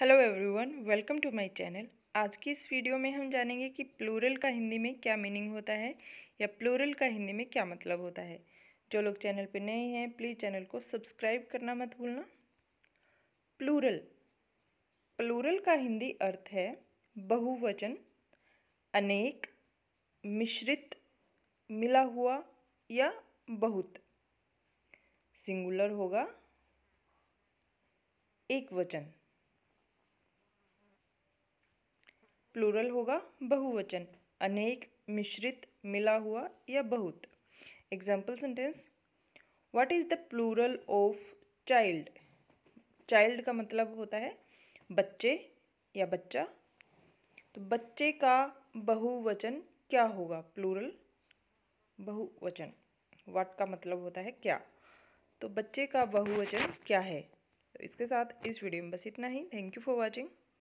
hello everyone welcome to my channel आज की इस वीडियो में हम जानेंगे कि प्लूरल का हिंदी में क्या मीनिंग होता है या प्लूरल का हिंदी में क्या मतलब होता है जो लोग चैनल पर नए हैं प्लीज़ चैनल को सब्सक्राइब करना मत भूलना प्लूरल प्लूरल का हिंदी अर्थ है बहुवचन अनेक मिश्रित मिला हुआ या बहुत सिंगुलर होगा एक वचन प्लूरल होगा बहुवचन अनेक मिश्रित मिला हुआ या बहुत example sentence what is the plural of child child का मतलब होता है बच्चे या बच्चा तो बच्चे का बहुवचन क्या होगा प्लूरल बहुवचन वाट का मतलब होता है क्या तो बच्चे का बहुवचन क्या है तो इसके साथ इस वीडियो में बस इतना ही थैंक यू फॉर वॉचिंग